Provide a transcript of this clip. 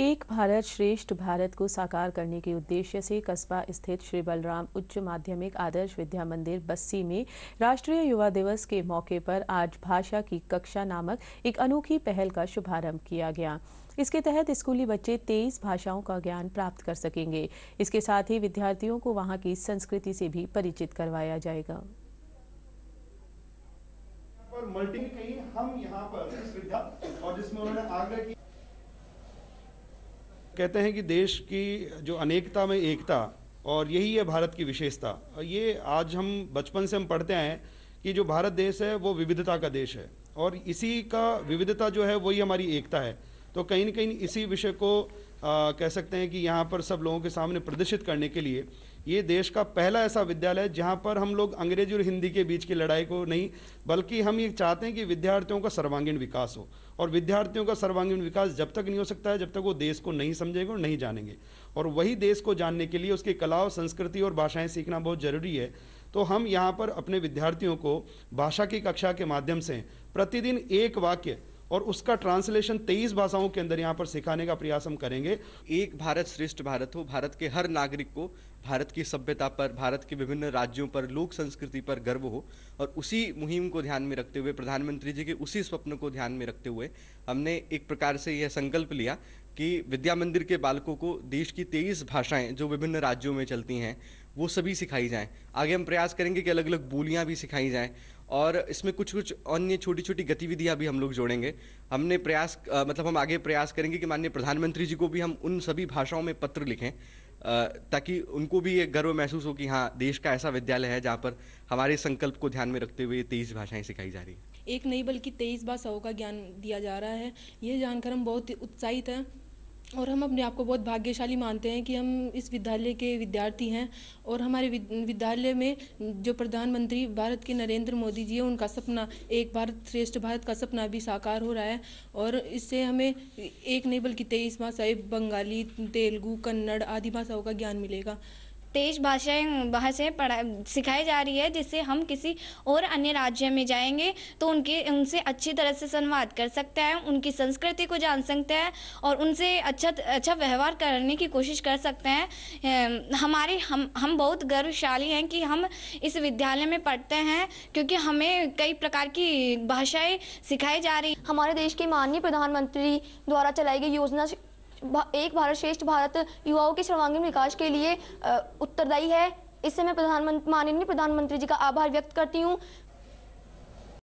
एक भारत श्रेष्ठ भारत को साकार करने के उद्देश्य से कस्बा स्थित श्री बलराम उच्च माध्यमिक आदर्श विद्या मंदिर बस्सी में राष्ट्रीय युवा दिवस के मौके पर आज भाषा की कक्षा नामक एक अनोखी पहल का शुभारंभ किया गया इसके तहत स्कूली बच्चे तेईस भाषाओं का ज्ञान प्राप्त कर सकेंगे इसके साथ ही विद्यार्थियों को वहाँ की संस्कृति से भी परिचित करवाया जाएगा मल्टी कहीं हम यहाँ पर और जिसमें उन्होंने आग्रह किया कहते हैं कि देश की जो अनेकता में एकता और यही है भारत की विशेषता और ये आज हम बचपन से हम पढ़ते आए कि जो भारत देश है वो विविधता का देश है और इसी का विविधता जो है वही हमारी एकता है तो कहीं ना कहीं इसी विषय को कह सकते हैं कि यहाँ पर सब लोगों के सामने प्रदर्शित करने के लिए ये देश का पहला ऐसा विद्यालय जहाँ पर हम लोग अंग्रेजी और हिंदी के बीच की लड़ाई को नहीं बल्कि हम ये चाहते हैं कि विद्यार्थियों का सर्वांगीण विकास हो और विद्यार्थियों का सर्वांगीण विकास जब तक नहीं हो सकता है जब तक वो देश को नहीं समझेंगे और नहीं जानेंगे और वही देश को जानने के लिए उसकी कला और संस्कृति और भाषाएँ सीखना बहुत ज़रूरी है तो हम यहाँ पर अपने विद्यार्थियों को भाषा की कक्षा के माध्यम से प्रतिदिन एक वाक्य और उसका ट्रांसलेशन तेईस भाषाओं के अंदर यहाँ पर सिखाने का प्रयास हम करेंगे एक भारत श्रेष्ठ भारत हो भारत के हर नागरिक को भारत की सभ्यता पर भारत के विभिन्न राज्यों पर लोक संस्कृति पर गर्व हो और उसी मुहिम को ध्यान में रखते हुए प्रधानमंत्री जी के उसी स्वप्न को ध्यान में रखते हुए हमने एक प्रकार से यह संकल्प लिया कि विद्या मंदिर के बालकों को देश की तेईस भाषाएं जो विभिन्न राज्यों में चलती हैं वो सभी सिखाई जाएं आगे हम प्रयास करेंगे कि अलग अलग बोलियां भी सिखाई जाएं और इसमें कुछ कुछ अन्य छोटी छोटी गतिविधियाँ भी हम लोग जोड़ेंगे हमने प्रयास मतलब हम आगे प्रयास करेंगे कि माननीय प्रधानमंत्री जी को भी हम उन सभी भाषाओं में पत्र लिखें ताकि उनको भी ये गर्व महसूस हो कि हाँ देश का ऐसा विद्यालय है जहाँ पर हमारे संकल्प को ध्यान में रखते हुए तेईस भाषाएँ सिखाई जा रही हैं एक नहीं बल्कि तेईस बार सौ का ज्ञान दिया जा रहा है ये जानकर हम बहुत उत्साहित हैं और हम अपने आप को बहुत भाग्यशाली मानते हैं कि हम इस विद्यालय के विद्यार्थी हैं और हमारे विद्यालय में जो प्रधानमंत्री भारत के नरेंद्र मोदी जी हैं उनका सपना एक भारत श्रेष्ठ भारत का सपना भी साकार हो रहा है और इससे हमें एक नहीं बल्कि तेईस भाषाएं बंगाली तेलुगू कन्नड़ आदि भाषाओं का ज्ञान मिलेगा तेज भाषाएं वहाँ से पढ़ा सिखाई जा रही है जिससे हम किसी और अन्य राज्य में जाएंगे तो उनके उनसे अच्छी तरह से संवाद कर सकते हैं उनकी संस्कृति को जान सकते हैं और उनसे अच्छा अच्छा व्यवहार करने की कोशिश कर सकते हैं हमारे हम हम बहुत गर्वशाली हैं कि हम इस विद्यालय में पढ़ते हैं क्योंकि हमें कई प्रकार की भाषाएँ सिखाई जा रही हमारे देश के माननीय प्रधानमंत्री द्वारा चलाई गई योजना एक भारत श्रेष्ठ भारत युवाओं के सर्वांगीण विकास के लिए उत्तरदायी है इससे मैं प्रधानमंत्री माननीय प्रधानमंत्री जी का आभार व्यक्त करती हूँ